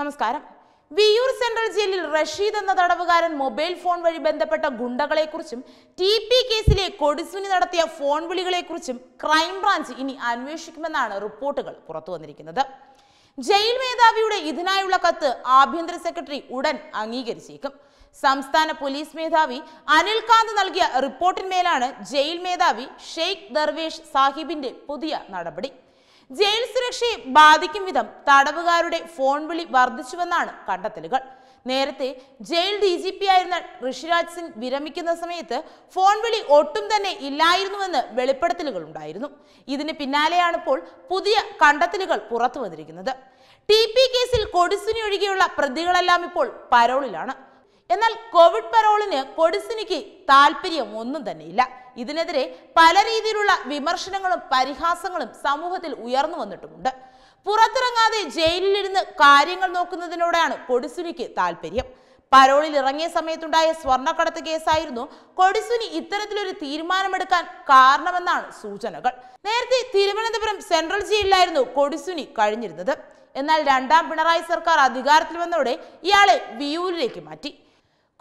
നമസ്കാരം വിയൂർ സെൻട്രൽ ജയിലിൽ റഷീദ് എന്ന തടവുകാരൻ മൊബൈൽ ഫോൺ വഴി ബന്ധപ്പെട്ട ഗുണ്ടകളെക്കുറിച്ചും ടി പി കേസിലെ കൊടിസുനി നടത്തിയ ഫോൺ വിളികളെക്കുറിച്ചും ക്രൈംബ്രാഞ്ച് ഇനി അന്വേഷിക്കുമെന്നാണ് റിപ്പോർട്ടുകൾ പുറത്തു വന്നിരിക്കുന്നത് ജയിൽ മേധാവിയുടെ ഇതിനായുള്ള കത്ത് ആഭ്യന്തര സെക്രട്ടറി ഉടൻ അംഗീകരിച്ചേക്കും സംസ്ഥാന പോലീസ് മേധാവി അനിൽകാന്ത് നൽകിയ റിപ്പോർട്ടിന്മേലാണ് ജയിൽ മേധാവി ഷെയ്ഖ് ദർവേഷ് സാഹിബിന്റെ പുതിയ നടപടി ജയിൽ സുരക്ഷയെ ബാധിക്കും വിധം തടവുകാരുടെ ഫോൺ വിളി വർദ്ധിച്ചുവെന്നാണ് കണ്ടെത്തലുകൾ നേരത്തെ ജയിൽ ഡി ജി പി ആയിരുന്ന ഋഷിരാജ് സിംഗ് വിരമിക്കുന്ന സമയത്ത് ഫോൺ വിളി ഒട്ടും തന്നെ ഇല്ലായിരുന്നുവെന്ന് വെളിപ്പെടുത്തലുകൾ ഉണ്ടായിരുന്നു ഇതിന് പിന്നാലെയാണ് ഇപ്പോൾ പുതിയ കണ്ടെത്തലുകൾ പുറത്തു വന്നിരിക്കുന്നത് ടി പി കേസിൽ കൊടിസുനി ഒഴികെയുള്ള പ്രതികളെല്ലാം ഇപ്പോൾ പരോളിലാണ് എന്നാൽ കോവിഡ് പരോളിന് കൊടിസുനിക്ക് താല്പര്യം ഒന്നും തന്നെയില്ല ഇതിനെതിരെ പല രീതിയിലുള്ള വിമർശനങ്ങളും പരിഹാസങ്ങളും സമൂഹത്തിൽ ഉയർന്നു വന്നിട്ടുമുണ്ട് പുറത്തിറങ്ങാതെ ജയിലിലിരുന്ന് കാര്യങ്ങൾ നോക്കുന്നതിനോടാണ് കൊടിസുനിക്ക് താല്പര്യം പരോളിൽ ഇറങ്ങിയ സമയത്തുണ്ടായ സ്വർണ്ണക്കടത്ത് കേസായിരുന്നു കൊടിസുനി ഇത്തരത്തിലൊരു തീരുമാനമെടുക്കാൻ കാരണമെന്നാണ് സൂചനകൾ നേരത്തെ തിരുവനന്തപുരം സെൻട്രൽ ജയിലിലായിരുന്നു കൊടിസുനി കഴിഞ്ഞിരുന്നത് എന്നാൽ രണ്ടാം പിണറായി സർക്കാർ അധികാരത്തിൽ വന്നതോടെ ഇയാളെ വിയൂരിലേക്ക് മാറ്റി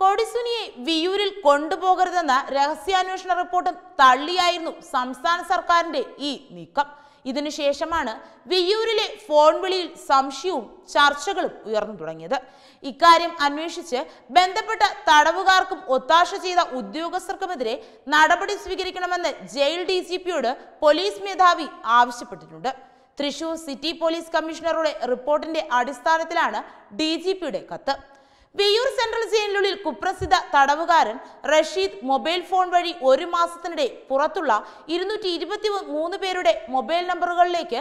കൊടിസുനിയെ വിയൂരിൽ കൊണ്ടുപോകരുതെന്ന രഹസ്യാന്വേഷണ റിപ്പോർട്ട് തള്ളിയായിരുന്നു സംസ്ഥാന സർക്കാരിന്റെ ഈ നീക്കം ഇതിനുശേഷമാണ് വിയൂരിലെ ഫോൺ വിളിയിൽ സംശയവും ചർച്ചകളും ഉയർന്നു തുടങ്ങിയത് ഇക്കാര്യം അന്വേഷിച്ച് ബന്ധപ്പെട്ട തടവുകാർക്കും ഒത്താശ ചെയ്ത ഉദ്യോഗസ്ഥർക്കുമെതിരെ നടപടി സ്വീകരിക്കണമെന്ന് ജയിൽ ഡി പിയോട് പോലീസ് മേധാവി ആവശ്യപ്പെട്ടിട്ടുണ്ട് തൃശൂർ സിറ്റി പോലീസ് കമ്മീഷണറുടെ റിപ്പോർട്ടിന്റെ അടിസ്ഥാനത്തിലാണ് ഡി ജി പിയുടെ കത്ത് വിയൂർ സെൻട്രൽ ജയിലിനുള്ളിൽ കുപ്രസിദ്ധ തടവുകാരൻ റഷീദ് മൊബൈൽ ഫോൺ വഴി ഒരു മാസത്തിനിടെ പുറത്തുള്ള ഇരുന്നൂറ്റി ഇരുപത്തി മൂന്ന് പേരുടെ മൊബൈൽ നമ്പറുകളിലേക്ക്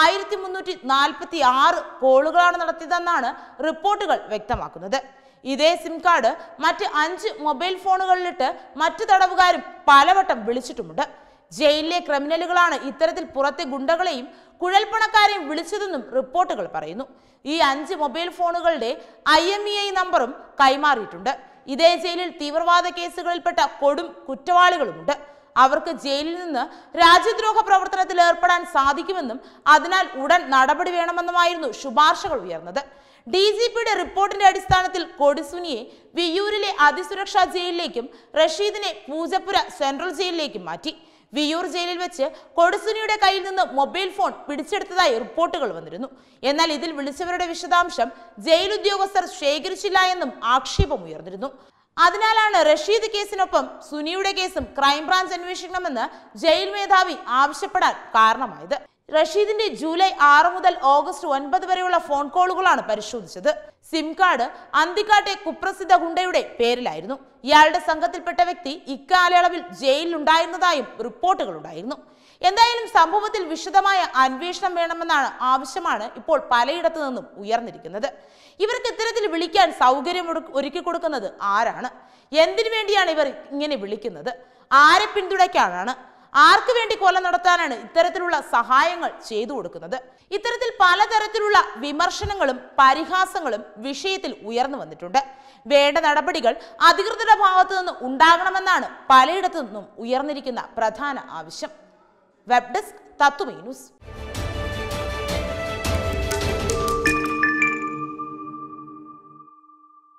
ആയിരത്തി മുന്നൂറ്റി നാൽപ്പത്തി ആറ് കോളുകളാണ് നടത്തിയതെന്നാണ് റിപ്പോർട്ടുകൾ വ്യക്തമാക്കുന്നത് ഇതേ സിം കാർഡ് മറ്റ് അഞ്ച് മൊബൈൽ ഫോണുകളിലിട്ട് മറ്റു തടവുകാരും പലവട്ടം വിളിച്ചിട്ടുമുണ്ട് ജയിലിലെ ക്രിമിനലുകളാണ് ഇത്തരത്തിൽ പുറത്തെ ഗുണ്ടകളെയും കുഴൽപ്പണക്കാരെയും വിളിച്ചതെന്നും റിപ്പോർട്ടുകൾ പറയുന്നു ഈ അഞ്ച് മൊബൈൽ ഫോണുകളുടെ ഐ എം ഇ ഐ നമ്പറും കൈമാറിയിട്ടുണ്ട് ഇതേ ജയിലിൽ തീവ്രവാദ കേസുകളിൽപ്പെട്ട കൊടും കുറ്റവാളികളുമുണ്ട് അവർക്ക് ജയിലിൽ നിന്ന് രാജ്യദ്രോഹ പ്രവർത്തനത്തിൽ ഏർപ്പെടാൻ സാധിക്കുമെന്നും അതിനാൽ ഉടൻ നടപടി വേണമെന്നുമായിരുന്നു ശുപാർശകൾ ഉയർന്നത് ഡി ജി പിയുടെ റിപ്പോർട്ടിന്റെ അടിസ്ഥാനത്തിൽ കൊടിസുനിയെ വിയൂരിലെ അതിസുരക്ഷാ ജയിലിലേക്കും റഷീദിനെ പൂജപ്പുര സെൻട്രൽ ജയിലിലേക്കും മാറ്റി വിയൂർ ജയിലിൽ വെച്ച് കൊടുസുനിയുടെ കയ്യിൽ നിന്ന് മൊബൈൽ ഫോൺ പിടിച്ചെടുത്തതായി റിപ്പോർട്ടുകൾ വന്നിരുന്നു എന്നാൽ ഇതിൽ വിളിച്ചവരുടെ വിശദാംശം ജയിൽ ഉദ്യോഗസ്ഥർ ശേഖരിച്ചില്ല എന്നും ആക്ഷേപമുയർന്നിരുന്നു അതിനാലാണ് റഷീദ് കേസിനൊപ്പം സുനിയുടെ കേസും ക്രൈംബ്രാഞ്ച് അന്വേഷിക്കണമെന്ന് ജയിൽ മേധാവി ആവശ്യപ്പെടാൻ കാരണമായത് റഷീദിന്റെ ജൂലൈ ആറ് മുതൽ ഓഗസ്റ്റ് ഒൻപത് വരെയുള്ള ഫോൺ കോളുകളാണ് പരിശോധിച്ചത് സിം കാർഡ് അന്തിക്കാട്ടെ കുപ്രസിദ്ധ ഗുണ്ടയുടെ പേരിലായിരുന്നു ഇയാളുടെ സംഘത്തിൽപ്പെട്ട വ്യക്തി ഇക്കാലയളവിൽ ജയിലിലുണ്ടായിരുന്നതായും റിപ്പോർട്ടുകളുണ്ടായിരുന്നു എന്തായാലും സംഭവത്തിൽ വിശദമായ അന്വേഷണം വേണമെന്നാണ് ആവശ്യമാണ് ഇപ്പോൾ പലയിടത്തു നിന്നും ഉയർന്നിരിക്കുന്നത് ഇവർക്ക് ഇത്തരത്തിൽ വിളിക്കാൻ സൗകര്യം ഒരുക്കി കൊടുക്കുന്നത് ആരാണ് എന്തിനു വേണ്ടിയാണ് ഇവർ ഇങ്ങനെ വിളിക്കുന്നത് ആരെ പിന്തുണയ്ക്കാനാണ് ആർക്ക് വേണ്ടി കൊല നടത്താനാണ് ഇത്തരത്തിലുള്ള സഹായങ്ങൾ ചെയ്തു കൊടുക്കുന്നത് ഇത്തരത്തിൽ പലതരത്തിലുള്ള വിമർശനങ്ങളും പരിഹാസങ്ങളും വിഷയത്തിൽ ഉയർന്നു വന്നിട്ടുണ്ട് വേണ്ട നടപടികൾ അധികൃതരുടെ ഭാഗത്തു നിന്ന് ഉണ്ടാകണമെന്നാണ് പലയിടത്തു നിന്നും ഉയർന്നിരിക്കുന്ന പ്രധാന ആവശ്യം വെബ് ഡെസ്ക് തത്വമേ ന്യൂസ്